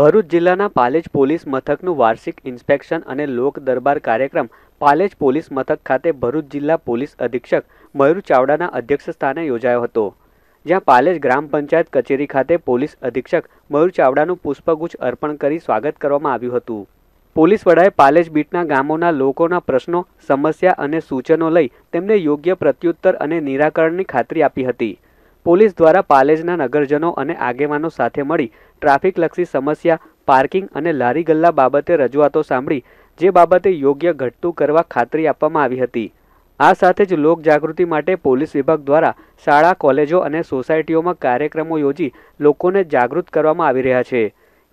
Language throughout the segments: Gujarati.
ભરૂચ જિલ્લાના પાલેજ પોલીસ મથકનું વાર્ષિક ઇન્સ્પેક્શન અને લોક દરબાર કાર્યક્રમ પાલેજ પોલીસ મથક ખાતે ભરૂચ જિલ્લા પોલીસ અધિક્ષક મયુર ચાવડાના અધ્યક્ષસ્થાને યોજાયો હતો જ્યાં પાલેજ ગ્રામ પંચાયત કચેરી ખાતે પોલીસ અધિક્ષક મયુર ચાવડાનું પુષ્પગુચ્છ અર્પણ કરી સ્વાગત કરવામાં આવ્યું હતું પોલીસ વડાએ પાલેજ બીટના ગામોના લોકોના પ્રશ્નો સમસ્યા અને સૂચનો લઈ તેમને યોગ્ય પ્રત્યુત્તર અને નિરાકરણની ખાતરી આપી હતી પોલીસ દ્વારા પાલેજના નગરજનો અને આગેવાનો સાથે મળી ટ્રાફિકલક્ષી સમસ્યા પાર્કિંગ અને લારી ગલ્લા બાબતે રજૂઆતો સાંભળી જે બાબતે યોગ્ય ઘટતું કરવા ખાતરી આપવામાં આવી હતી આ સાથે જ લોકજાગૃતિ માટે પોલીસ વિભાગ દ્વારા શાળા કોલેજો અને સોસાયટીઓમાં કાર્યક્રમો યોજી લોકોને જાગૃત કરવામાં આવી રહ્યા છે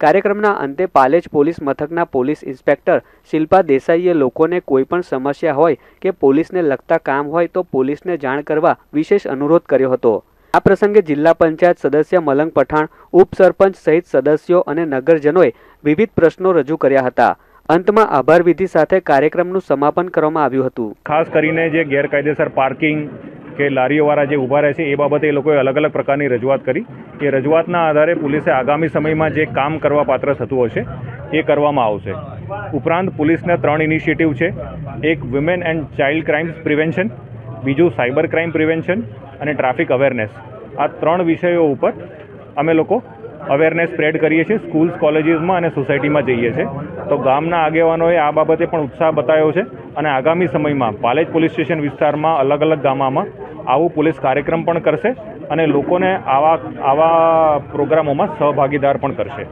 કાર્યક્રમના અંતે પાલેજ પોલીસ મથકના પોલીસ ઇન્સ્પેક્ટર શિલ્પા દેસાઈએ લોકોને કોઈપણ સમસ્યા હોય કે પોલીસને લગતા કામ હોય તો પોલીસને જાણ કરવા વિશેષ અનુરોધ કર્યો હતો આ પ્રસંગે જિલ્લા પંચાયત સદસ્ય મલંગ પઠાણ ઉપસરપંચ સહિત સદસ્યો અને નગરજનોએ વિવિધ પ્રશ્નો રજૂ કર્યા હતા અંતમાં આભાર વિધિ સાથે કાર્યક્રમનું સમાપન કરવામાં આવ્યું હતું ખાસ કરીને જે ગેરકાયદેસર પાર્કિંગ કે લારીઓવાળા જે ઊભા રહે છે એ બાબતે એ લોકોએ અલગ અલગ પ્રકારની રજૂઆત કરી એ રજૂઆતના આધારે પોલીસે આગામી સમયમાં જે કામ કરવા પાત્ર થતું હશે એ કરવામાં આવશે ઉપરાંત પોલીસના ત્રણ ઇનિશિયેટિવ છે એક women and child crimes prevention બીજું સાયબર ક્રાઇમ પ્રિવેન્શન અને ટ્રાફિક અવેરનેસ આ ત્રણ વિષયો ઉપર અમે લોકો અવેરનેસ સ્પ્રેડ કરીએ છીએ સ્કૂલ્સ કોલેજીસમાં અને સોસાયટીમાં જઈએ છીએ તો ગામના આગેવાનોએ આ બાબતે પણ ઉત્સાહ બતાવ્યો છે અને આગામી સમયમાં પાલેજ પોલીસ સ્ટેશન વિસ્તારમાં અલગ અલગ ગામોમાં આવું પોલીસ કાર્યક્રમ પણ કરશે અને લોકોને આવા આવા પ્રોગ્રામોમાં સહભાગીદાર પણ કરશે